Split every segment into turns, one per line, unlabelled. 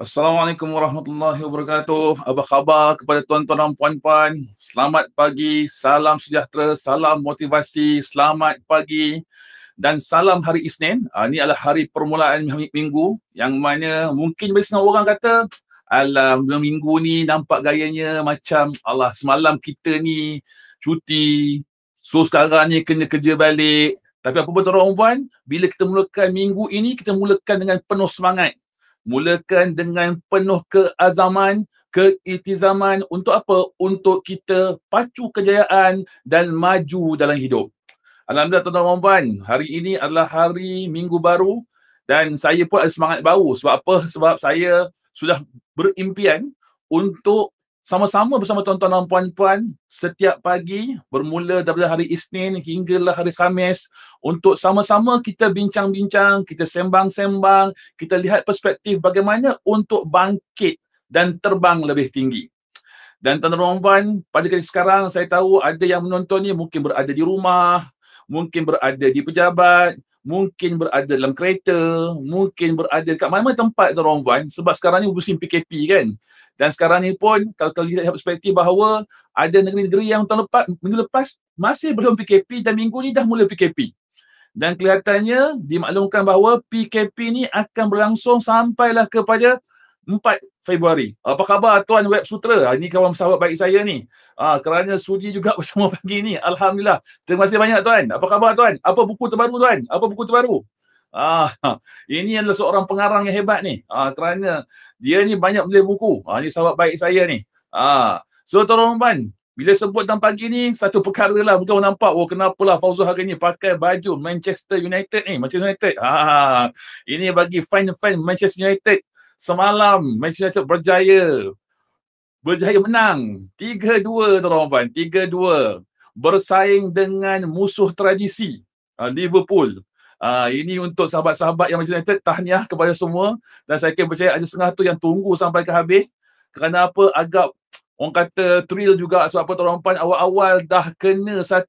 Assalamualaikum warahmatullahi wabarakatuh. Apa khabar kepada tuan-tuan dan puan-puan? Selamat pagi, salam sejahtera, salam motivasi, selamat pagi dan salam hari Isnin. Uh, ini adalah hari permulaan minggu yang mana mungkin bagi setengah orang kata Alah, minggu ni nampak gayanya macam Allah semalam kita ni cuti So sekarang ni kena kerja balik Tapi apa pun tuan-tuan puan Bila kita mulakan minggu ini Kita mulakan dengan penuh semangat mulakan dengan penuh keazaman keitizaman untuk apa untuk kita pacu kejayaan dan maju dalam hidup alhamdulillah tuan-tuan dan puan hari ini adalah hari minggu baru dan saya pun ada semangat baru sebab apa sebab saya sudah berimpian untuk sama-sama bersama tuan-tuan dan puan-puan setiap pagi bermula daripada hari Isnin hinggalah hari Khamis untuk sama-sama kita bincang-bincang, kita sembang-sembang, kita lihat perspektif bagaimana untuk bangkit dan terbang lebih tinggi. Dan tuan-tuan dan puan, pada kali sekarang saya tahu ada yang menonton ni mungkin berada di rumah, mungkin berada di pejabat, mungkin berada dalam kereta, mungkin berada dekat mana-mana tempat tuan-tuan sebab sekarang ni musim PKP kan. Dan sekarang ni pun kalau kita lihat perspektif bahawa ada negeri-negeri yang tahun lepas, minggu lepas masih belum PKP dan minggu ni dah mula PKP. Dan kelihatannya dimaklumkan bahawa PKP ni akan berlangsung sampailah kepada 4 Februari. Apa khabar Tuan Web Sutra? Ah, ini kawan sahabat baik saya ni. Ah, kerana sudi juga bersama pagi ni. Alhamdulillah. Terima kasih banyak Tuan. Apa khabar Tuan? Apa buku terbaru Tuan? Apa buku terbaru? Ah, ini adalah seorang pengarang yang hebat ni. Ah, kerana dia ni banyak beli buku. Ah, ini sahabat baik saya ni. Ah, so tolong ban. Bila sebut tentang pagi ni, satu perkara lah. Bukan nampak, oh kenapalah Fauzul hari ni pakai baju Manchester United ni. Manchester United. Ah, ini bagi fan-fan Manchester United. Semalam, Manchester United berjaya. Berjaya menang. 3-2 tuan-tuan puan. 3-2. Bersaing dengan musuh tradisi. Ah, Liverpool. Uh, ini untuk sahabat-sahabat yang Manchester United, tahniah kepada semua. Dan saya akan percaya ada setengah tu yang tunggu sampai ke habis. Kerana apa, agak orang kata thrill juga sebab apa tolong pan awal-awal dah kena 1-0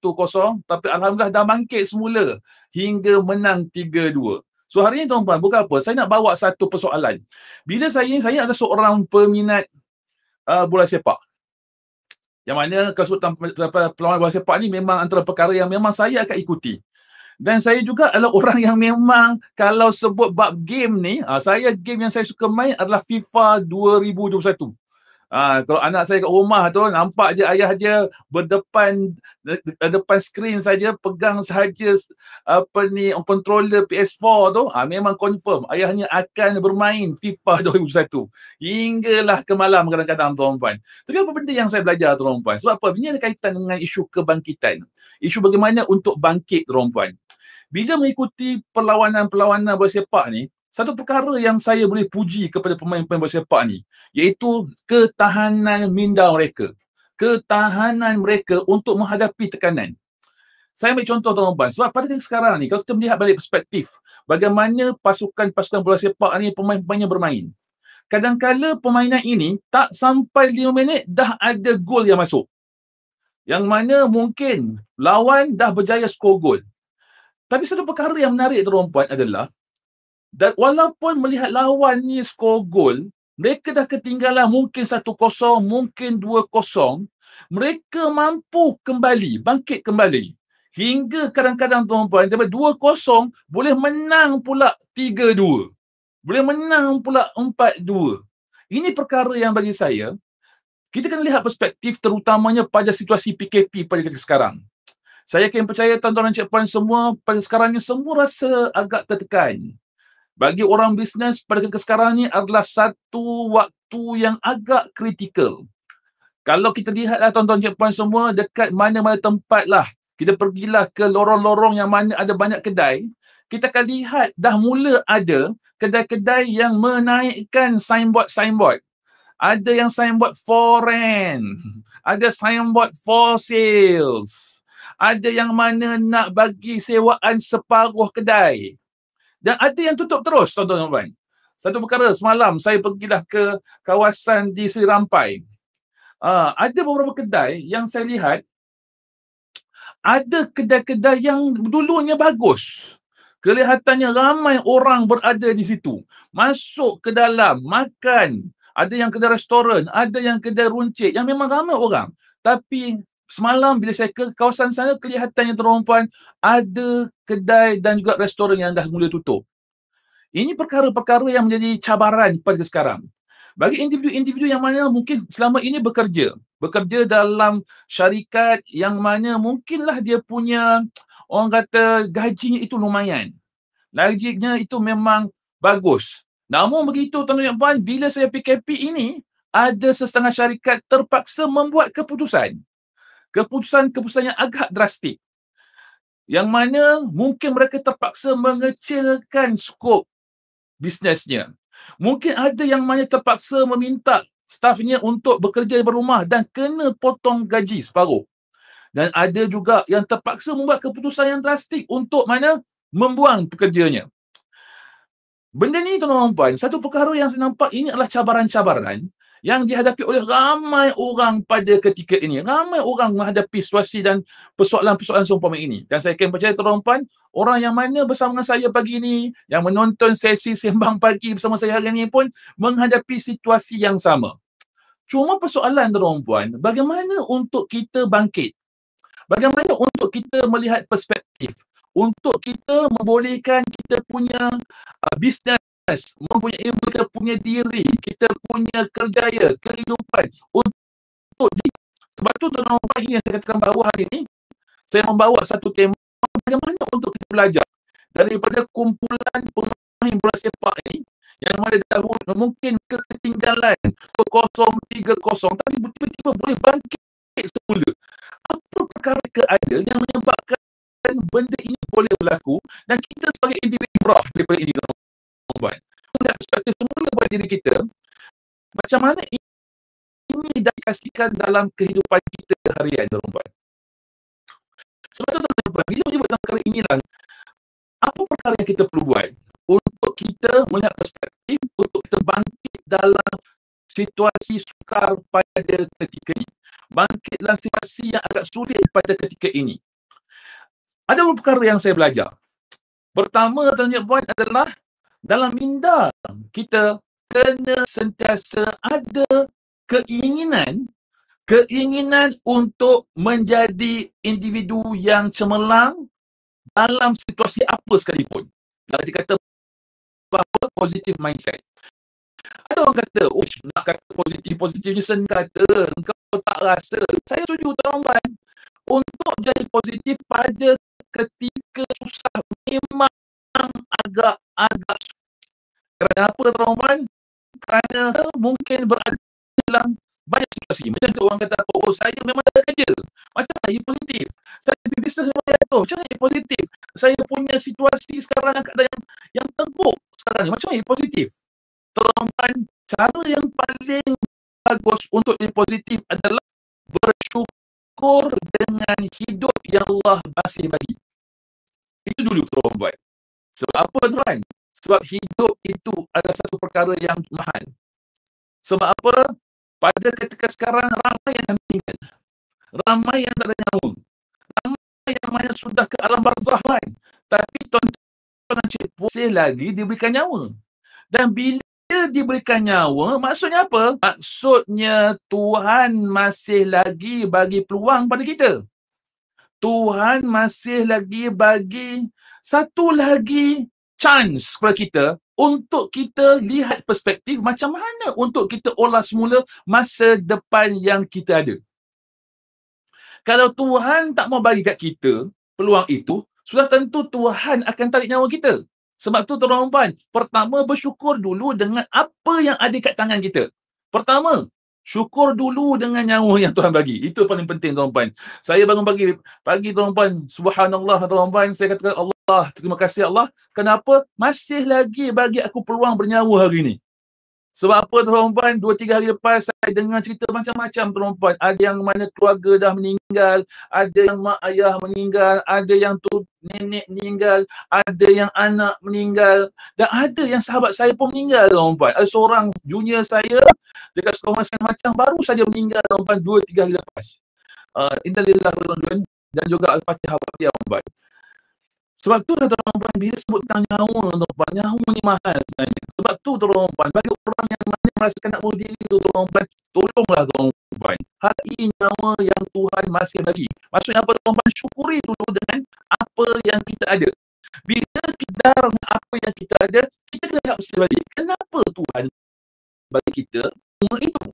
tapi Alhamdulillah dah mangkit semula hingga menang 3-2. So hari ni tolong pan bukan apa, saya nak bawa satu persoalan. Bila saya ini, saya ada seorang peminat uh, bola sepak. Yang mana kesultan peluang bola sepak ni memang antara perkara yang memang saya akan ikuti. Dan saya juga adalah orang yang memang kalau sebut bab game ni, uh, saya game yang saya suka main adalah FIFA 2021. Ha, ah, kalau anak saya kat rumah tu nampak je ayah dia berdepan de- eh, depan skrin saja pegang sahaja apa ni controller PS4 tu ha, memang confirm ayahnya akan bermain FIFA 2021 hinggalah ke malam kadang-kadang tuan puan tapi apa benda yang saya belajar tuan puan sebab apa ini ada kaitan dengan isu kebangkitan isu bagaimana untuk bangkit tuan puan bila mengikuti perlawanan-perlawanan bola sepak ni, satu perkara yang saya boleh puji kepada pemain-pemain bola sepak ni, iaitu ketahanan minda mereka. Ketahanan mereka untuk menghadapi tekanan. Saya ambil contoh tuan-tuan sebab pada sekarang ni kalau kita melihat balik perspektif bagaimana pasukan-pasukan bola sepak ni pemain-pemainnya bermain. Kadang-kala permainan ini tak sampai 5 minit dah ada gol yang masuk. Yang mana mungkin lawan dah berjaya skor gol. Tapi satu perkara yang menarik tuan puan adalah dan walaupun melihat lawannya skor gol, mereka dah ketinggalan mungkin 1-0, mungkin 2-0, mereka mampu kembali, bangkit kembali. Hingga kadang-kadang tuan puan sampai 2-0 boleh menang pula 3-2. Boleh menang pula 4-2. Ini perkara yang bagi saya kita kena lihat perspektif terutamanya pada situasi PKP pada ketika sekarang. Saya yakin percaya tuan-tuan dan cikpuan semua pada sekarang ni semua rasa agak tertekan. Bagi orang bisnes pada ketika sekarang ni adalah satu waktu yang agak kritikal. Kalau kita lihatlah tuan-tuan dan cikpuan semua dekat mana-mana tempat lah kita pergilah ke lorong-lorong yang mana ada banyak kedai, kita akan lihat dah mula ada kedai-kedai yang menaikkan signboard-signboard. Ada yang signboard for rent. Ada signboard for sales ada yang mana nak bagi sewaan separuh kedai. Dan ada yang tutup terus, tuan-tuan. Satu perkara, semalam saya pergilah ke kawasan di Sri Rampai. Uh, ada beberapa kedai yang saya lihat, ada kedai-kedai yang dulunya bagus. Kelihatannya ramai orang berada di situ. Masuk ke dalam, makan. Ada yang kedai restoran, ada yang kedai runcit yang memang ramai orang. Tapi Semalam bila saya ke kawasan sana, kelihatan yang terompuan ada kedai dan juga restoran yang dah mula tutup. Ini perkara-perkara yang menjadi cabaran pada sekarang. Bagi individu-individu yang mana mungkin selama ini bekerja, bekerja dalam syarikat yang mana mungkinlah dia punya orang kata gajinya itu lumayan. Gajinya itu memang bagus. Namun begitu tuan-tuan dan puan, bila saya PKP ini ada setengah syarikat terpaksa membuat keputusan keputusan-keputusan yang agak drastik yang mana mungkin mereka terpaksa mengecilkan skop bisnesnya. Mungkin ada yang mana terpaksa meminta stafnya untuk bekerja di rumah dan kena potong gaji separuh. Dan ada juga yang terpaksa membuat keputusan yang drastik untuk mana membuang pekerjanya. Benda ni tuan-tuan satu perkara yang saya nampak ini adalah cabaran-cabaran yang dihadapi oleh ramai orang pada ketika ini. Ramai orang menghadapi situasi dan persoalan-persoalan seumpama ini. Dan saya akan percaya terompan, orang yang mana bersama dengan saya pagi ini, yang menonton sesi sembang pagi bersama saya hari ini pun menghadapi situasi yang sama. Cuma persoalan terompan, bagaimana untuk kita bangkit? Bagaimana untuk kita melihat perspektif? Untuk kita membolehkan kita punya uh, bisnes Yes, mempunyai kita punya diri, kita punya kerjaya, kehidupan untuk di. Sebab tu tuan puan yang saya katakan bahawa hari ini saya membawa satu tema bagaimana untuk kita belajar daripada kumpulan pemain bola sepak ini yang mana dahulu mungkin ketinggalan 0-3-0 tapi tiba-tiba boleh bangkit semula. Apa perkara keadaan yang menyebabkan benda ini boleh berlaku dan kita sebagai individu ibrah daripada ini tuan Allah buat. Tidak suatu semula buat diri kita, macam mana ini dikasihkan dalam kehidupan kita harian, Tuan Puan. Sebab itu, Tuan Puan, bila menyebut tentang perkara inilah, apa perkara yang kita perlu buat untuk kita melihat perspektif, untuk kita bangkit dalam situasi sukar pada ketika ini. bangkitlah situasi yang agak sulit pada ketika ini. Ada beberapa perkara yang saya belajar. Pertama, Tuan Puan, adalah dalam minda kita kena sentiasa ada keinginan keinginan untuk menjadi individu yang cemerlang dalam situasi apa sekalipun. Kalau dia kata apa positif mindset. Ada orang kata, "Oh, nak kata positif-positif ni sen kata, engkau tak rasa." Saya setuju tuan-tuan. Untuk jadi positif pada ketika susah memang kenapa terlambat? Kerana mungkin berada dalam banyak situasi. Macam tu orang kata, oh saya memang tak kerja. Macam mana you positif? Saya di bisnes memang jatuh. Macam mana you positif? Saya punya situasi sekarang yang keadaan yang, yang teruk sekarang ni. Macam mana you positif? Terlambat, cara yang paling bagus untuk you positif adalah bersyukur dengan hidup yang Allah masih bagi. Itu dulu tuan buat. Sebab apa tuan? Sebab hidup itu adalah satu perkara yang mahal. Sebab apa? Pada ketika sekarang ramai yang meninggal. Ramai yang tak ada nyawa. Ramai yang mana sudah ke alam barzah lain. Tapi tuan-tuan Encik Puasih lagi diberikan nyawa. Dan bila dia diberikan nyawa, maksudnya apa? Maksudnya Tuhan masih lagi bagi peluang pada kita. Tuhan masih lagi bagi satu lagi chance kepada kita untuk kita lihat perspektif macam mana untuk kita olah semula masa depan yang kita ada. Kalau Tuhan tak mau bagi kat kita peluang itu, sudah tentu Tuhan akan tarik nyawa kita. Sebab tu tuan puan, pertama bersyukur dulu dengan apa yang ada kat tangan kita. Pertama, syukur dulu dengan nyawa yang Tuhan bagi. Itu paling penting tuan puan. Saya bangun pagi, pagi tuan puan, subhanallah tuan puan, saya katakan Allah berkah. Terima kasih Allah. Kenapa? Masih lagi bagi aku peluang bernyawa hari ini. Sebab apa tuan-tuan? Dua, tiga hari lepas saya dengar cerita macam-macam tuan-tuan. Ada yang mana keluarga dah meninggal. Ada yang mak ayah meninggal. Ada yang tu nenek meninggal. Ada yang anak meninggal. Dan ada yang sahabat saya pun meninggal tuan-tuan. Ada seorang junior saya dekat sekolah masing macam baru saja meninggal tuan-tuan. Dua, tiga hari lepas. Uh, Intalillah tuan-tuan. Dan juga Al-Fatihah Al-Fatihah tuan sebab tu tuan-tuan dan puan, bila sebut tentang nyawa tuan-tuan, nyawa ni mahal sebenarnya. Sebab tu tuan dan puan, bagi orang yang mana merasakan nak bunuh diri tu tuan-tuan puan, tolonglah tuan-tuan puan. Hati nyawa yang Tuhan masih bagi. Maksudnya apa tuan-tuan puan, syukuri dulu dengan apa yang kita ada. Bila kita dengan apa yang kita ada, kita kena ingat sekali balik. Kenapa Tuhan bagi kita umur itu?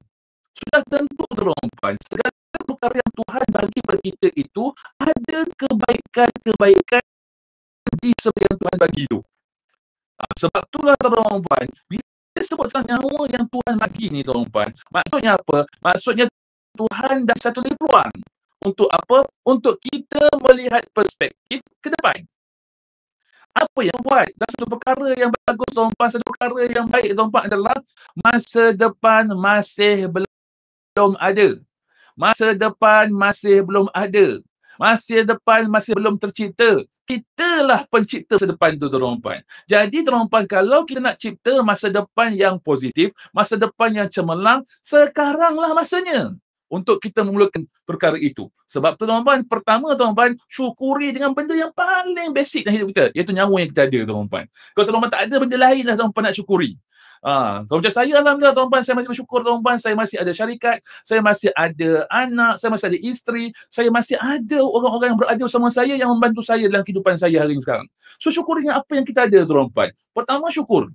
Sudah tentu tuan-tuan puan, segala perkara yang Tuhan bagi kepada kita itu ada kebaikan-kebaikan di sebegian Tuhan bagi itu. Ha, sebab itulah tuan-tuan, bila sebutkan nyawa yang Tuhan bagi ni tuan-tuan, maksudnya apa? Maksudnya Tuhan dah satu lagi peluang. Untuk apa? Untuk kita melihat perspektif ke depan. Apa yang buat? Dan satu perkara yang bagus tuan-tuan, satu perkara yang baik tuan-tuan adalah masa depan masih belum ada. Masa depan masih belum ada. Masa depan masih belum tercipta. Kitalah pencipta masa depan tu terompan. Jadi terompan kalau kita nak cipta masa depan yang positif, masa depan yang cemerlang, sekaranglah masanya untuk kita memulakan perkara itu. Sebab tu tuan-tuan, pertama tuan-tuan, syukuri dengan benda yang paling basic dalam hidup kita, iaitu nyawa yang kita ada tuan-tuan. Kalau tuan-tuan tak ada benda lain lah tuan-tuan nak syukuri. Ha, ah, kalau macam saya alhamdulillah tuan-tuan saya masih bersyukur tuan-tuan saya masih ada syarikat, saya masih ada anak, saya masih ada isteri, saya masih ada orang-orang yang berada bersama saya yang membantu saya dalam kehidupan saya hari ini sekarang. So syukur dengan apa yang kita ada tuan-tuan. Pertama syukur.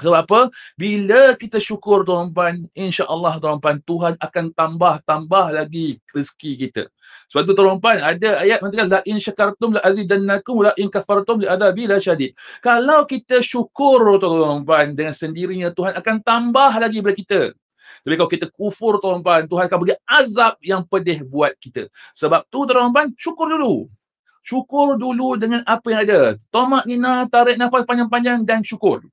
Sebab apa? Bila kita syukur tuan-tuan, insya-Allah tuan-tuan Tuhan akan tambah-tambah lagi rezeki kita. Sebab tu tuan ada ayat mengatakan la in syakartum la azidannakum la in kafartum la adabi la syadid. Kalau kita syukur tuan dengan sendirinya Tuhan akan tambah lagi bagi kita. Tapi kalau kita kufur tuan Tuhan akan bagi azab yang pedih buat kita. Sebab tu tuan syukur dulu. Syukur dulu dengan apa yang ada. Tomak nina, tarik nafas panjang-panjang dan syukur.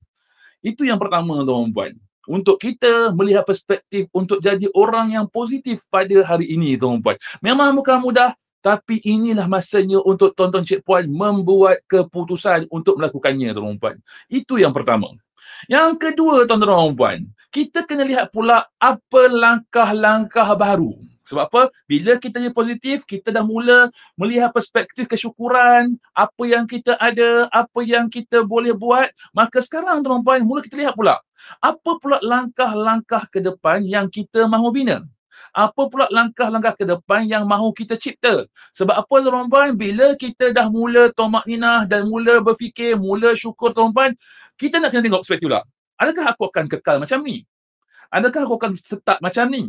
Itu yang pertama tuan-tuan untuk kita melihat perspektif untuk jadi orang yang positif pada hari ini tuan-tuan. Memang bukan mudah tapi inilah masanya untuk tonton tuan cik puan membuat keputusan untuk melakukannya tuan-tuan. Itu yang pertama. Yang kedua tuan-tuan dan puan, kita kena lihat pula apa langkah-langkah baru. Sebab apa? Bila kita jadi positif, kita dah mula melihat perspektif kesyukuran, apa yang kita ada, apa yang kita boleh buat. Maka sekarang, tuan-tuan, mula kita lihat pula. Apa pula langkah-langkah ke depan yang kita mahu bina? Apa pula langkah-langkah ke depan yang mahu kita cipta? Sebab apa tuan-tuan, bila kita dah mula tomak ninah dan mula berfikir, mula syukur tuan-tuan, kita nak kena tengok perspektif pula. Adakah aku akan kekal macam ni? Adakah aku akan setak macam ni?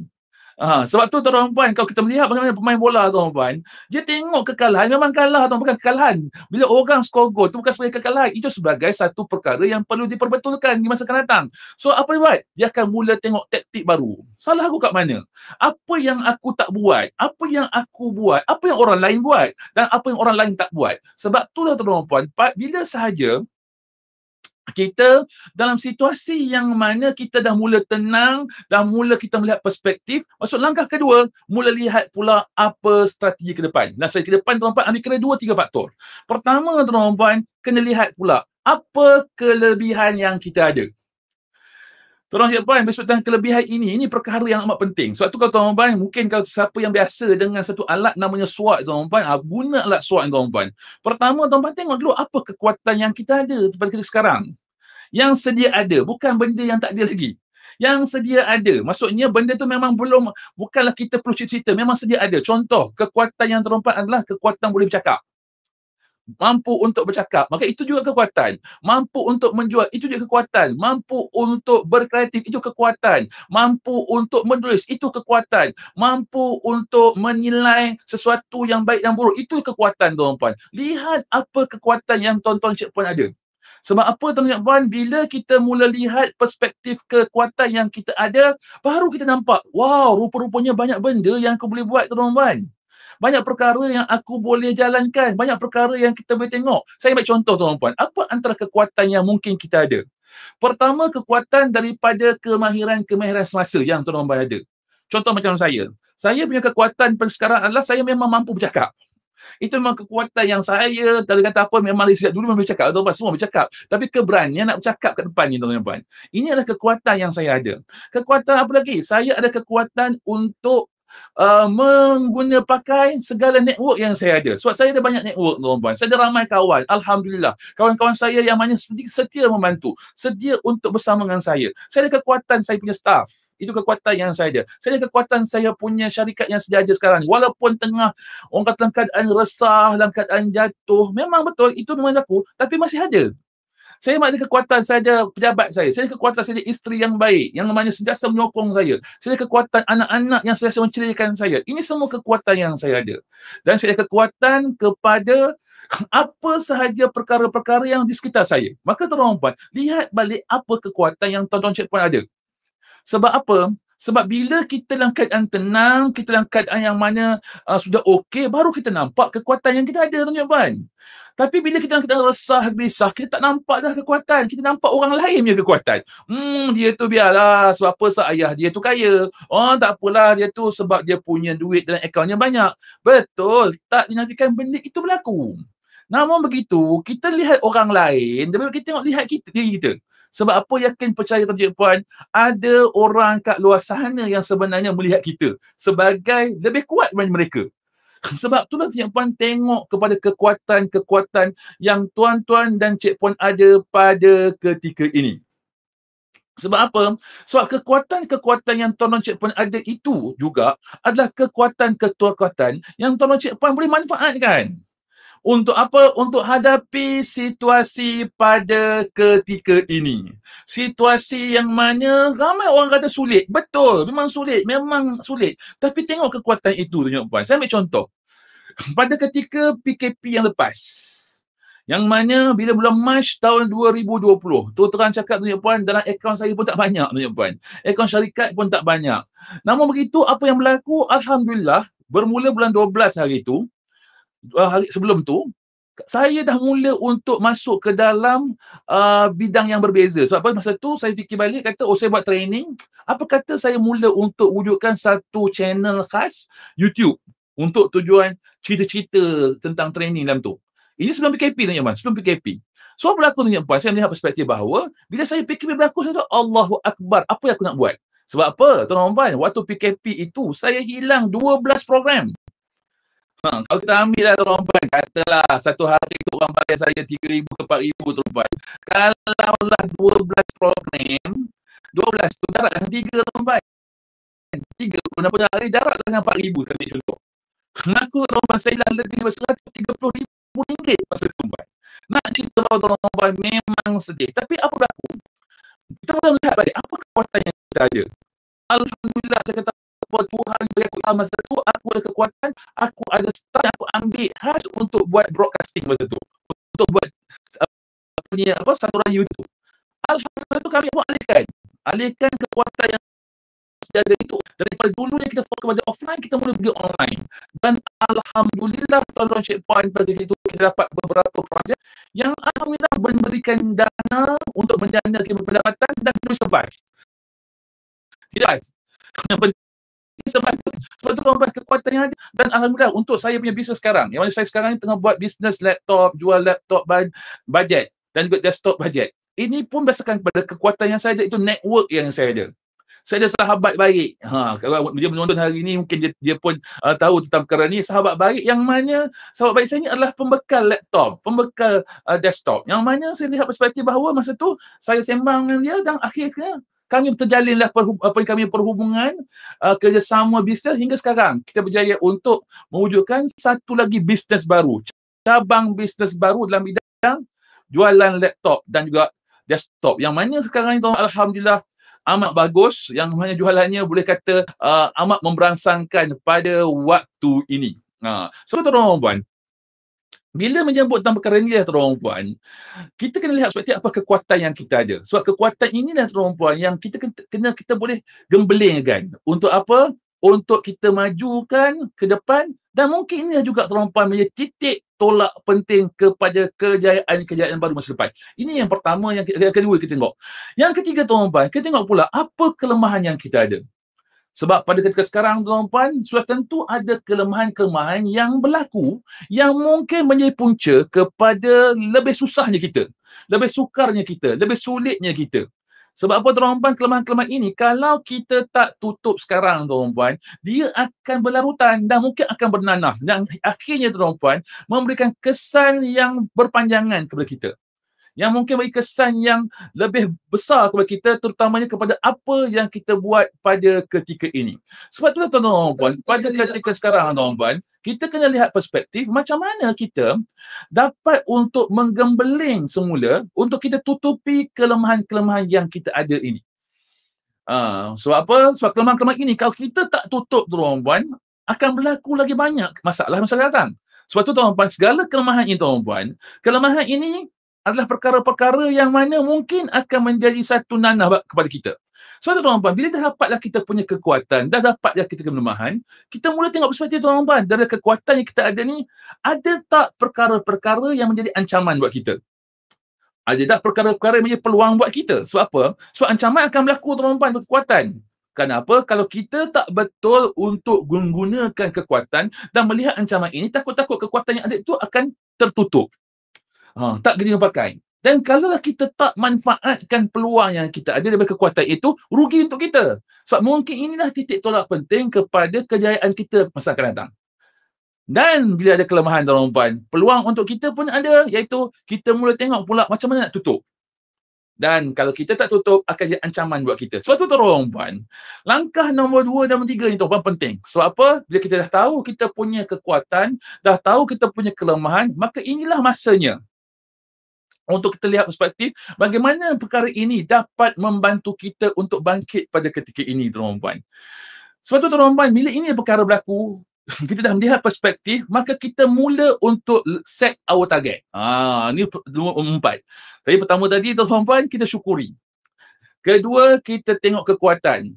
Ha, sebab tu tuan puan kalau kita melihat bagaimana pemain bola tuan puan, dia tengok kekalahan memang kalah tuan bukan kekalahan. Bila orang skor gol tu bukan sebagai kekalahan, itu sebagai satu perkara yang perlu diperbetulkan di masa akan datang. So apa dia buat? Dia akan mula tengok taktik baru. Salah aku kat mana? Apa yang aku tak buat? Apa yang aku buat? Apa yang orang lain buat? Dan apa yang orang lain tak buat? Sebab tu lah tuan puan, bila sahaja kita dalam situasi yang mana kita dah mula tenang, dah mula kita melihat perspektif. Maksud langkah kedua, mula lihat pula apa strategi ke depan. Nah, saya ke depan tuan-tuan, ambil kena dua tiga faktor. Pertama tuan-tuan, kena lihat pula apa kelebihan yang kita ada. Tolong ya puan bersebutan kelebihan ini. Ini perkara yang amat penting. Sebab tu kalau tuan puan mungkin kalau siapa yang biasa dengan satu alat namanya swat tuan puan, ah, guna alat swat tuan puan. Pertama tuan puan tengok dulu apa kekuatan yang kita ada tempat kita sekarang. Yang sedia ada bukan benda yang tak ada lagi. Yang sedia ada. Maksudnya benda tu memang belum, bukanlah kita perlu cerita-cerita. Memang sedia ada. Contoh, kekuatan yang terompak adalah kekuatan boleh bercakap mampu untuk bercakap maka itu juga kekuatan mampu untuk menjual itu juga kekuatan mampu untuk berkreatif itu kekuatan mampu untuk menulis itu kekuatan mampu untuk menilai sesuatu yang baik dan buruk itu kekuatan tuan-tuan lihat apa kekuatan yang tuan-tuan cik puan ada sebab apa tuan-tuan puan bila kita mula lihat perspektif kekuatan yang kita ada baru kita nampak wow rupa-rupanya banyak benda yang aku boleh buat tuan-tuan banyak perkara yang aku boleh jalankan, banyak perkara yang kita boleh tengok. Saya ambil contoh tuan-tuan, apa antara kekuatan yang mungkin kita ada? Pertama, kekuatan daripada kemahiran-kemahiran semasa yang tuan-tuan ada. Contoh macam saya, saya punya kekuatan sekarang adalah saya memang mampu bercakap. Itu memang kekuatan yang saya tak kata apa memang dari sejak dulu memang bercakap Tuan apa semua bercakap tapi keberanian nak bercakap ke depan ni tuan-tuan. Ini adalah kekuatan yang saya ada. Kekuatan apa lagi? Saya ada kekuatan untuk uh, menggunakan pakai segala network yang saya ada. Sebab saya ada banyak network tuan-tuan. Saya ada ramai kawan. Alhamdulillah. Kawan-kawan saya yang mana setia membantu. Sedia untuk bersama dengan saya. Saya ada kekuatan saya punya staff. Itu kekuatan yang saya ada. Saya ada kekuatan saya punya syarikat yang sedia ada sekarang Walaupun tengah orang kata keadaan resah, dalam keadaan jatuh. Memang betul. Itu memang aku. Tapi masih ada. Saya maknanya kekuatan saya ada pejabat saya. Saya kekuatan saya ada isteri yang baik. Yang namanya sentiasa menyokong saya. Saya kekuatan anak-anak yang sentiasa menceriakan saya. Ini semua kekuatan yang saya ada. Dan saya kekuatan kepada apa sahaja perkara-perkara yang di sekitar saya. Maka tuan-tuan lihat balik apa kekuatan yang tuan-tuan cik puan ada. Sebab apa? Sebab bila kita dalam keadaan tenang, kita dalam keadaan yang mana uh, sudah okey, baru kita nampak kekuatan yang kita ada, tuan-tuan. Tapi bila kita kita resah, gelisah, kita tak nampak dah kekuatan. Kita nampak orang lain punya kekuatan. Hmm, dia tu biarlah sebab apa sebab ayah dia tu kaya. Oh, tak apalah dia tu sebab dia punya duit dalam akaunnya banyak. Betul, tak dinafikan benda itu berlaku. Namun begitu, kita lihat orang lain, tapi kita tengok lihat kita, diri kita. Sebab apa yakin percaya tuan cik puan, ada orang kat luar sana yang sebenarnya melihat kita sebagai lebih kuat daripada mereka. Sebab itulah tuan cik puan tengok kepada kekuatan-kekuatan yang tuan-tuan dan cik puan ada pada ketika ini. Sebab apa? Sebab kekuatan-kekuatan yang tuan-tuan cik puan ada itu juga adalah kekuatan-kekuatan yang tuan-tuan cik puan boleh manfaatkan untuk apa? Untuk hadapi situasi pada ketika ini. Situasi yang mana ramai orang kata sulit. Betul, memang sulit. Memang sulit. Tapi tengok kekuatan itu, Tuan Puan. Saya ambil contoh. Pada ketika PKP yang lepas, yang mana bila bulan Mac tahun 2020, tu terang cakap Tuan Puan, dalam akaun saya pun tak banyak, Tuan Puan. Akaun syarikat pun tak banyak. Namun begitu, apa yang berlaku, Alhamdulillah, bermula bulan 12 hari itu, dua hari sebelum tu saya dah mula untuk masuk ke dalam uh, bidang yang berbeza. Sebab apa? Masa tu saya fikir balik kata, oh saya buat training. Apa kata saya mula untuk wujudkan satu channel khas YouTube untuk tujuan cerita-cerita tentang training dalam tu. Ini sebelum PKP tanya puan. Sebelum PKP. So apa berlaku tanya puan? Saya melihat perspektif bahawa bila saya PKP berlaku, saya tu Allahu Akbar. Apa yang aku nak buat? Sebab apa? Tuan-tuan, waktu PKP itu saya hilang 12 program. Ha, kalau kita ambil lah tuan puan, katalah satu hari tu orang bayar saya RM3,000 ke RM4,000 tuan puan. Kalaulah 12 program, 12 tu darat dengan 3 tuan puan. 3 pun apa hari darat dengan RM4,000 tadi contoh. Mengaku tuan puan saya dah lebih besar daripada RM130,000 masa tuan puan. Nak cerita bahawa tuan puan memang sedih. Tapi apa berlaku? Kita boleh melihat balik apa kekuatan yang kita ada. Alhamdulillah saya kata bahawa Tuhan bagi aku ilham masa tu, aku ada kekuatan, aku ada style yang aku ambil khas untuk buat broadcasting masa tu. Untuk buat apa ni apa saluran YouTube. Alhamdulillah tu kami pun alihkan. Alihkan kekuatan yang sejaga itu. Daripada dulu yang kita fokus pada offline, kita mula pergi online. Dan Alhamdulillah tuan-tuan Cik Puan pada itu kita dapat beberapa projek yang Alhamdulillah memberikan dana untuk menjana pendapatan dan kita boleh survive. Tidak. Yang penting sebab itu sebab itu tuan kekuatan yang ada dan alhamdulillah untuk saya punya bisnes sekarang yang mana saya sekarang ni tengah buat bisnes laptop jual laptop budget dan juga desktop budget ini pun berdasarkan kepada kekuatan yang saya ada itu network yang saya ada saya ada sahabat baik. Ha, kalau dia menonton hari ini, mungkin dia, dia pun uh, tahu tentang perkara ini. Sahabat baik yang mana, sahabat baik saya ini adalah pembekal laptop, pembekal uh, desktop. Yang mana saya lihat perspektif bahawa masa tu saya sembang dengan dia dan akhirnya kami terjalinlah perhub, apa yang kami perhubungan uh, kerjasama bisnes hingga sekarang kita berjaya untuk mewujudkan satu lagi bisnes baru cabang bisnes baru dalam bidang jualan laptop dan juga desktop yang mana sekarang ni alhamdulillah amat bagus yang mana jualannya boleh kata uh, amat memberangsangkan pada waktu ini. Ha. So tuan-tuan bila menyebut tentang perkara inilah tuan puan, kita kena lihat seperti apa kekuatan yang kita ada. Sebab kekuatan inilah tuan puan yang kita kena kita boleh gembelingkan. Untuk apa? Untuk kita majukan ke depan dan mungkin inilah juga tuan puan menjadi titik tolak penting kepada kejayaan-kejayaan baru masa depan. Ini yang pertama yang kedua kita tengok. Yang ketiga tuan puan, kita tengok pula apa kelemahan yang kita ada. Sebab pada ketika sekarang tuan-tuan, sudah tentu ada kelemahan-kelemahan yang berlaku yang mungkin menjadi punca kepada lebih susahnya kita, lebih sukarnya kita, lebih sulitnya kita. Sebab apa tuan-tuan kelemahan-kelemahan ini, kalau kita tak tutup sekarang tuan-tuan, dia akan berlarutan dan mungkin akan bernanah dan akhirnya tuan-tuan memberikan kesan yang berpanjangan kepada kita yang mungkin bagi kesan yang lebih besar kepada kita terutamanya kepada apa yang kita buat pada ketika ini. Sebab tu tuan-tuan dan puan, pada ketika sekarang tuan-tuan, kita kena lihat perspektif macam mana kita dapat untuk menggembeling semula untuk kita tutupi kelemahan-kelemahan yang kita ada ini. Uh, sebab apa? Sebab kelemahan-kelemahan ini kalau kita tak tutup tuan-tuan, akan berlaku lagi banyak masalah masa datang. Sebab tu tuan-tuan, segala kelemahan ini tuan-tuan, kelemahan ini adalah perkara-perkara yang mana mungkin akan menjadi satu nanah kepada kita. Sebab tu tuan-tuan, bila dah dapatlah kita punya kekuatan, dah dapatlah kita kelemahan, kita mula tengok perspektif tuan-tuan, dari kekuatan yang kita ada ni, ada tak perkara-perkara yang menjadi ancaman buat kita? Ada tak perkara-perkara yang menjadi peluang buat kita? Sebab apa? Sebab ancaman akan berlaku tuan-tuan, kekuatan. Kenapa? Kalau kita tak betul untuk menggunakan kekuatan dan melihat ancaman ini, takut-takut kekuatan yang ada itu akan tertutup. Ha, tak kena pakai. Dan kalaulah kita tak manfaatkan peluang yang kita ada daripada kekuatan itu, rugi untuk kita. Sebab mungkin inilah titik tolak penting kepada kejayaan kita masa akan datang. Dan bila ada kelemahan dalam umpan, peluang untuk kita pun ada iaitu kita mula tengok pula macam mana nak tutup. Dan kalau kita tak tutup, akan jadi ancaman buat kita. Sebab tu tolong puan, langkah nombor dua dan tiga ni tuan penting. Sebab apa? Bila kita dah tahu kita punya kekuatan, dah tahu kita punya kelemahan, maka inilah masanya untuk kita lihat perspektif bagaimana perkara ini dapat membantu kita untuk bangkit pada ketika ini tuan puan. Sebab tu tuan puan, bila ini perkara berlaku, kita dah melihat perspektif, maka kita mula untuk set our target. Ah, ha, ini empat. Tapi pertama tadi tuan puan, kita syukuri. Kedua, kita tengok kekuatan.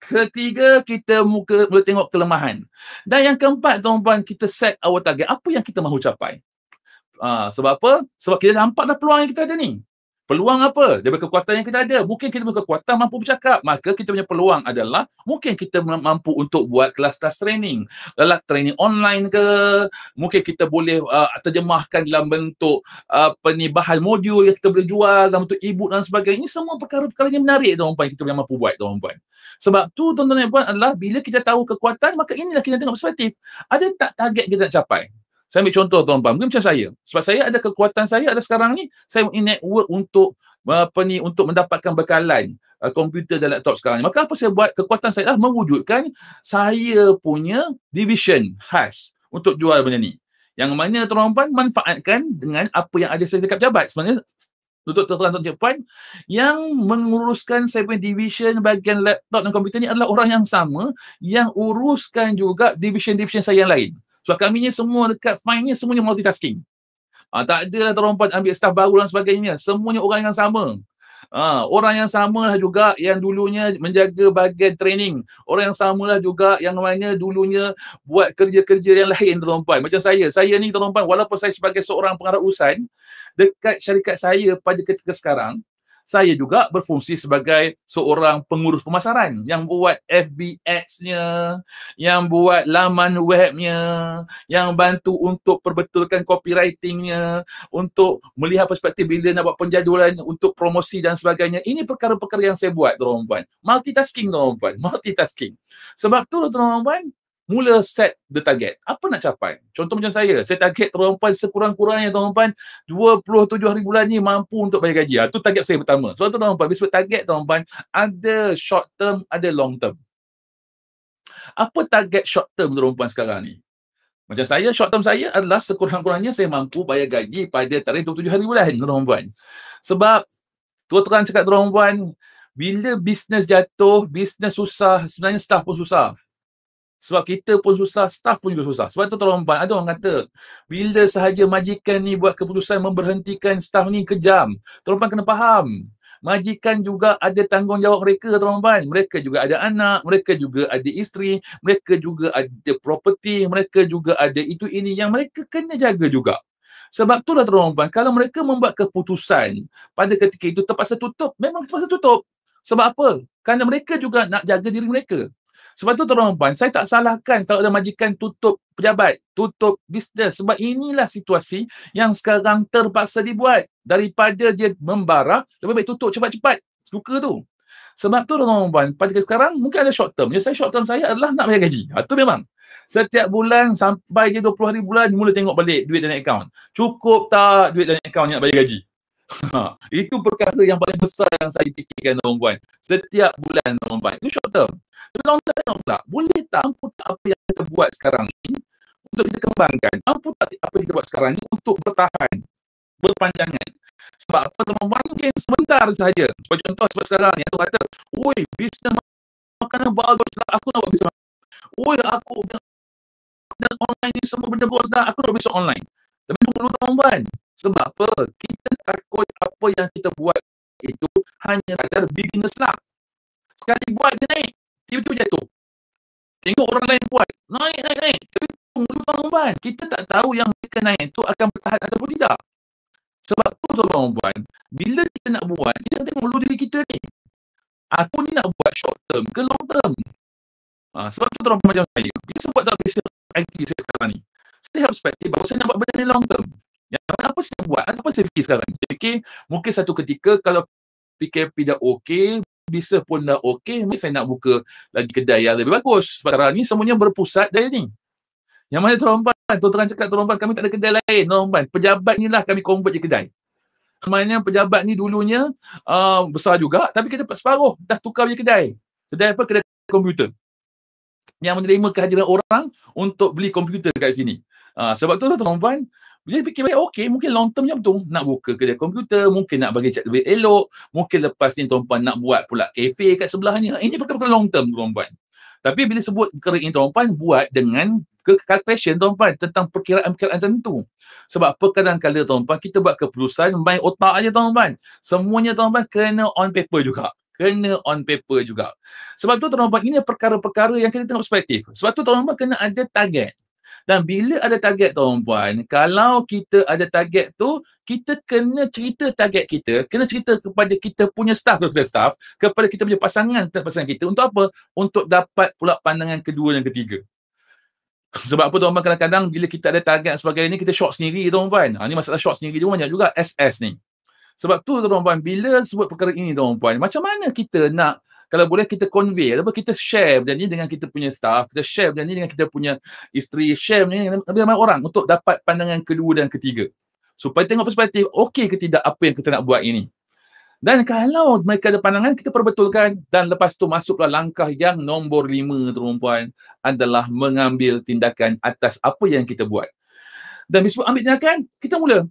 Ketiga, kita muka, mula tengok kelemahan. Dan yang keempat, tuan-tuan, kita set our target. Apa yang kita mahu capai? Ha, sebab apa? Sebab kita nampak dah peluang yang kita ada ni. Peluang apa? Dari kekuatan yang kita ada. Mungkin kita punya kekuatan mampu bercakap. Maka kita punya peluang adalah mungkin kita mampu untuk buat kelas-kelas training. Lelak training online ke. Mungkin kita boleh uh, terjemahkan dalam bentuk apa ah, ni, modul yang kita boleh jual dalam bentuk e-book dan sebagainya. Ini semua perkara-perkara yang menarik tuan puan kita punya mampu buat tuan puan. Sebab tu tuan-tuan dan puan adalah bila kita tahu kekuatan maka inilah kita tengok perspektif. Ada tak target kita nak capai? Saya ambil contoh tuan puan, mungkin macam saya. Sebab saya ada kekuatan saya ada sekarang ni, saya mempunyai network untuk apa ni untuk mendapatkan bekalan uh, komputer dan laptop sekarang ni. Maka apa saya buat kekuatan saya adalah mewujudkan saya punya division khas untuk jual benda ni. Yang mana tuan puan manfaatkan dengan apa yang ada saya dekat jabat. Sebenarnya untuk tuan-tuan dan puan yang menguruskan saya punya division bahagian laptop dan komputer ni adalah orang yang sama yang uruskan juga division-division saya yang lain sebab kami ni semua dekat fine ni semuanya multitasking ha, tak ada lah terompat ambil staff baru dan sebagainya semuanya orang yang sama ha, orang yang sama lah juga yang dulunya menjaga bagian training orang yang sama lah juga yang namanya dulunya buat kerja-kerja yang lain terompat macam saya saya ni terompat walaupun saya sebagai seorang pengarah usan dekat syarikat saya pada ketika sekarang saya juga berfungsi sebagai seorang pengurus pemasaran yang buat FB ads-nya, yang buat laman webnya, yang bantu untuk perbetulkan copywriting-nya, untuk melihat perspektif bila nak buat penjadualan untuk promosi dan sebagainya. Ini perkara-perkara yang saya buat, tuan-tuan. Multitasking, tuan-tuan. Multitasking. Sebab tu, tuan-tuan, mula set the target. Apa nak capai? Contoh macam saya, saya target tuan-puan sekurang-kurangnya tuan-puan 27 hari bulan ni mampu untuk bayar gaji. Itu ha, target saya pertama. Sebab tu tuan-puan, bila target tuan-puan, ada short term, ada long term. Apa target short term tuan-puan sekarang ni? Macam saya, short term saya adalah sekurang-kurangnya saya mampu bayar gaji pada tarikh 27 hari bulan tuan-puan. Sebab tuan terang cakap tuan-puan, bila bisnes jatuh, bisnes susah, sebenarnya staff pun susah. Sebab kita pun susah, staff pun juga susah. Sebab tu terlalu empat. Ada orang kata, bila sahaja majikan ni buat keputusan memberhentikan staff ni kejam. Terlalu kena faham. Majikan juga ada tanggungjawab mereka, teman-teman. Mereka juga ada anak, mereka juga ada isteri, mereka juga ada property, mereka juga ada itu ini yang mereka kena jaga juga. Sebab tu lah, teman-teman, kalau mereka membuat keputusan pada ketika itu terpaksa tutup, memang terpaksa tutup. Sebab apa? Kerana mereka juga nak jaga diri mereka. Sebab tu tuan-tuan, saya tak salahkan kalau ada majikan tutup pejabat, tutup bisnes. Sebab inilah situasi yang sekarang terpaksa dibuat. Daripada dia membara, lebih baik tutup cepat-cepat. Suka tu. Sebab tu tuan-tuan, pada sekarang mungkin ada short term. Jadi saya short term saya adalah nak bayar gaji. Itu ha, memang. Setiap bulan sampai dia 20 hari bulan, mula tengok balik duit dalam akaun. Cukup tak duit dalam akaun yang nak bayar gaji? Ha, itu perkara yang paling besar yang saya fikirkan tuan-tuan. Setiap bulan tuan-tuan. Itu short term long term pula. Boleh tak mampu tak apa yang kita buat sekarang ni untuk kita kembangkan? Mampu tak apa yang kita buat sekarang ni untuk bertahan, berpanjangan? Sebab apa teman mungkin sebentar saja. Sebab contoh sebab sekarang ni, aku kata, Oi, bisnes makanan bagus lah. Aku nak buat bisnes makanan. Oi, aku dan online ni semua benda bagus dah. Aku nak bisnes online. Tapi dulu teman Sebab apa? Kita takut apa yang kita buat itu hanya sekadar business lah. Sekali buat je naik tiba-tiba jatuh. Tengok orang lain buat. Naik, naik, naik. Tapi tuan-tuan, kita tak tahu yang mereka naik tu akan bertahan ataupun tidak. Sebab tu tuan-tuan, bila kita nak buat, kita tengok dulu diri kita ni. Aku ni nak buat short term ke long term. Ha, sebab tu orang macam saya. Bila saya buat tak bisa IT saya sekarang ni. Saya have perspective bahawa saya nak buat benda ni long term. Yang apa saya buat? Apa saya fikir sekarang? Saya fikir mungkin satu ketika kalau PKP dah okey, bisa pun dah okey, ni saya nak buka lagi kedai yang lebih bagus. Sebab sekarang ni semuanya berpusat dari ni. Yang mana terompan, tuan-tuan cakap terompan, kami tak ada kedai lain, terompan. Pejabat ni lah kami convert je kedai. Semuanya pejabat ni dulunya uh, besar juga, tapi kita dapat separuh, dah tukar je kedai. Kedai apa? Kedai komputer. Yang menerima kehadiran orang untuk beli komputer kat sini. Uh, sebab tu lah tuan-tuan, dia fikir baik, okey, mungkin long term macam tu. Nak buka kedai komputer, mungkin nak bagi cat lebih elok, mungkin lepas ni tuan-puan nak buat pula kafe kat sebelahnya. Ini perkara-perkara long term, tuan-puan. Tapi bila sebut perkara ini, tuan-puan, buat dengan calculation, tuan-puan, tentang perkiraan-perkiraan tertentu. Sebab perkadang kala tuan-puan, kita buat keputusan main otak aja tuan-puan. Semuanya, tuan-puan, kena on paper juga. Kena on paper juga. Sebab tu, tuan-puan, ini perkara-perkara yang kita tengok perspektif. Sebab tu, tuan-puan, kena ada target. Dan bila ada target tuan-puan, kalau kita ada target tu, kita kena cerita target kita, kena cerita kepada kita punya staff, kepada staff, kepada kita punya pasangan, pasangan kita untuk apa? Untuk dapat pula pandangan kedua dan ketiga. Sebab apa tuan-puan kadang-kadang bila kita ada target sebagainya ni, kita short sendiri tuan-puan. Ha, ni masalah short sendiri tu banyak juga SS ni. Sebab tu tuan-puan, bila sebut perkara ini tuan-puan, macam mana kita nak kalau boleh kita convey apa kita share benda ni dengan kita punya staff kita share benda ni dengan kita punya isteri share benda ni dengan lebih ramai orang untuk dapat pandangan kedua dan ketiga supaya tengok perspektif okey ke tidak apa yang kita nak buat ini dan kalau mereka ada pandangan, kita perbetulkan. Dan lepas tu masuklah langkah yang nombor lima, tuan-puan, adalah mengambil tindakan atas apa yang kita buat. Dan bila ambil tindakan, kita mula.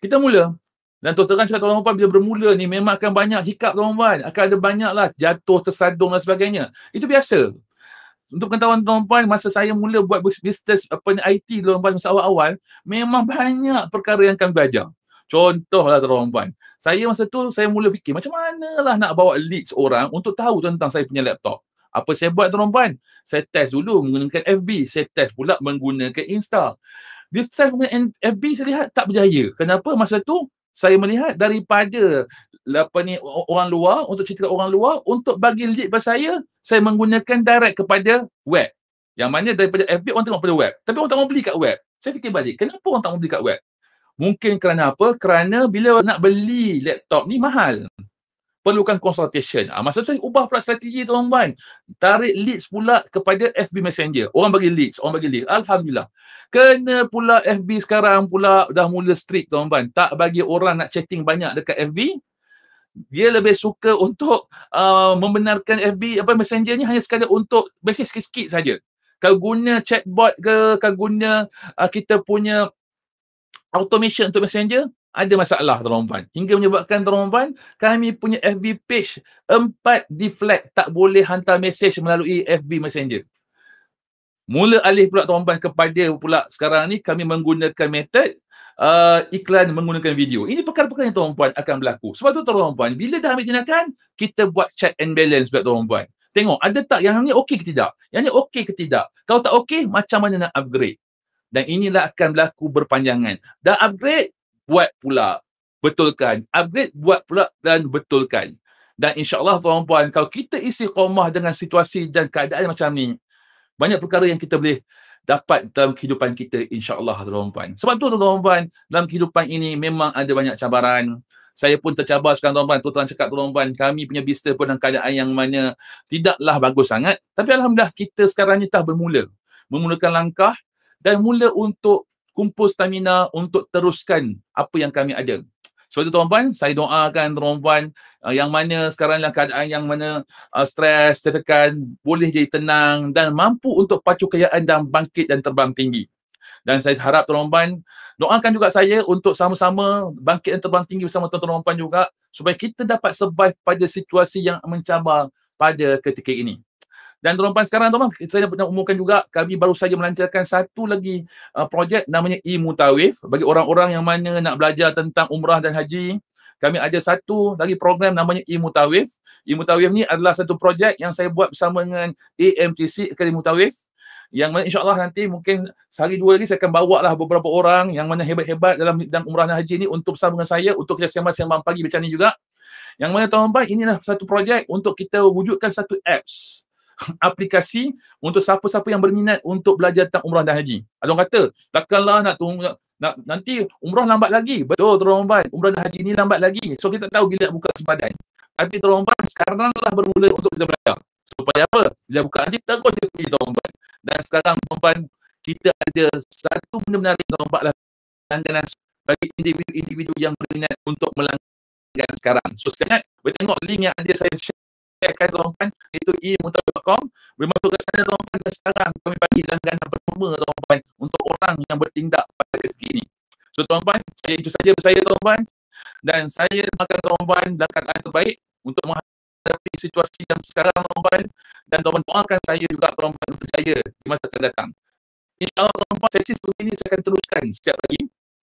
Kita mula. Dan Tuan Terang cakap tuan-tuan bila bermula ni memang akan banyak hikap tuan-tuan. Akan ada banyaklah jatuh, tersadung dan sebagainya. Itu biasa. Untuk pengetahuan tuan-tuan, masa saya mula buat bisnes apa ni IT tuan-tuan masa awal-awal, memang banyak perkara yang kami belajar. Contohlah tuan-tuan. Saya masa tu, saya mula fikir macam manalah nak bawa leads orang untuk tahu tentang saya punya laptop. Apa saya buat tuan-tuan? Saya test dulu menggunakan FB. Saya test pula menggunakan Insta. Di saya punya FB saya lihat tak berjaya. Kenapa masa tu saya melihat daripada apa ni orang luar untuk cerita orang luar untuk bagi lead pada saya saya menggunakan direct kepada web yang mana daripada FB orang tengok pada web tapi orang tak mau beli kat web saya fikir balik kenapa orang tak mau beli kat web mungkin kerana apa kerana bila nak beli laptop ni mahal perlukan consultation. Ah, masa tu ubah pula strategi tu tuan-tuan. Tarik leads pula kepada FB Messenger. Orang bagi leads, orang bagi leads. Alhamdulillah. Kena pula FB sekarang pula dah mula strict orang tuan Tak bagi orang nak chatting banyak dekat FB. Dia lebih suka untuk uh, membenarkan FB apa Messenger ni hanya sekadar untuk basic sikit-sikit saja. Kau guna chatbot ke, kau guna uh, kita punya automation untuk messenger, ada masalah tuan puan hingga menyebabkan tuan puan kami punya FB page empat deflect tak boleh hantar mesej melalui FB Messenger mula alih pula tuan puan kepada pula sekarang ni kami menggunakan method uh, iklan menggunakan video ini perkara-perkara yang tuan puan akan berlaku sebab tu tuan puan bila dah ambil tindakan kita buat check and balance buat tuan puan tengok ada tak yang ni okey ke tidak yang ni okey ke tidak kalau tak okey macam mana nak upgrade dan inilah akan berlaku berpanjangan. Dah upgrade, buat pula betulkan upgrade buat pula dan betulkan dan insyaallah tuan-tuan kalau kita isi istiqomah dengan situasi dan keadaan macam ni banyak perkara yang kita boleh dapat dalam kehidupan kita insyaallah tuan-tuan sebab tu tuan-tuan dalam kehidupan ini memang ada banyak cabaran saya pun tercabar sekarang tuan-tuan tuan-tuan cakap tuan-tuan kami punya bisnes pun dalam keadaan yang mana tidaklah bagus sangat tapi alhamdulillah kita sekarang ni dah bermula memulakan langkah dan mula untuk kumpul stamina untuk teruskan apa yang kami ada. Sebab itu tuan-puan, saya doakan tuan-puan uh, yang mana sekarang dalam keadaan yang mana uh, stres, tertekan, boleh jadi tenang dan mampu untuk pacu kejayaan dan bangkit dan terbang tinggi. Dan saya harap tuan-puan doakan juga saya untuk sama-sama bangkit dan terbang tinggi bersama tuan-tuan juga supaya kita dapat survive pada situasi yang mencabar pada ketika ini. Dan tuan-tuan sekarang tuan-tuan, saya nak umumkan juga kami baru saja melancarkan satu lagi uh, projek namanya e-mutawif bagi orang-orang yang mana nak belajar tentang umrah dan haji. Kami ada satu lagi program namanya e-mutawif. E-mutawif ni adalah satu projek yang saya buat bersama dengan AMTC Akademi Mutawif yang mana insyaAllah nanti mungkin sehari dua lagi saya akan bawa lah beberapa orang yang mana hebat-hebat dalam bidang umrah dan haji ni untuk bersama dengan saya untuk kita sembang-sembang pagi macam ni juga. Yang mana tuan-tuan, inilah satu projek untuk kita wujudkan satu apps aplikasi untuk siapa-siapa yang berminat untuk belajar tentang umrah dan haji. Ada orang kata, takkanlah nak tunggu, nak, nanti umrah lambat lagi. Betul, terlambat. Umrah dan haji ni lambat lagi. So, kita tahu bila buka sempadan. Tapi terlambat, sekaranglah bermula untuk kita belajar. Supaya apa? Bila buka nanti, terus dia pergi terlambat. Dan sekarang, terlambat, kita ada satu benda menarik terlambat lah. Langganan bagi individu-individu yang berminat untuk melanggar sekarang. So, saya nak, tengok link yang ada saya share akan tuan-tuan iaitu imutabakom boleh masuk ke sana tuan-tuan dan sekarang kami bagi jalan yang pertama tuan-tuan untuk orang yang bertindak pada rezeki ini so tuan-tuan saya itu saja saya tuan-tuan dan saya makan tuan-tuan dalam keadaan terbaik untuk menghadapi situasi yang sekarang tuan-tuan dan tuan-tuan doakan saya juga tuan-tuan berjaya di masa akan datang insyaAllah tuan-tuan sesi seperti ini saya akan teruskan setiap pagi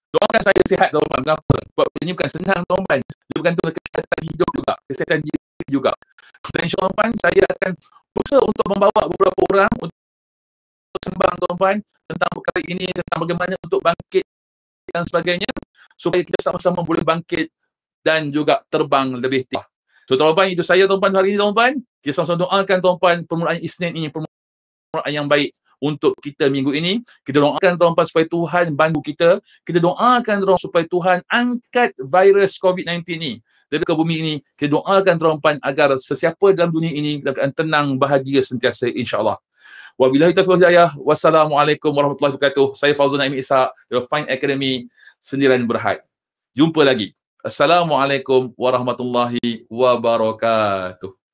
Doakan saya sihat tuan-tuan. Kenapa? Sebab ini bukan senang tuan-tuan. Dia bergantung kesihatan hidup juga. Kesihatan diri juga dan syurupan saya akan berusaha untuk membawa beberapa orang untuk sembang tuan-puan tentang perkara ini, tentang bagaimana untuk bangkit dan sebagainya supaya kita sama-sama boleh bangkit dan juga terbang lebih tinggi. So tuan-puan itu saya tuan-puan hari ini tuan-puan. Kita sama-sama doakan tuan-puan permulaan Isnin ini permulaan yang baik untuk kita minggu ini. Kita doakan tuan-puan supaya Tuhan bantu kita. Kita doakan tuan-puan supaya Tuhan angkat virus COVID-19 ini dari ke bumi ini kita doakan tuan agar sesiapa dalam dunia ini dalam tenang bahagia sentiasa insyaallah wabillahi taufiq wal wassalamualaikum warahmatullahi wabarakatuh saya Fauzul Naim Isa dari Fine Academy Sendirian Berhad jumpa lagi assalamualaikum warahmatullahi wabarakatuh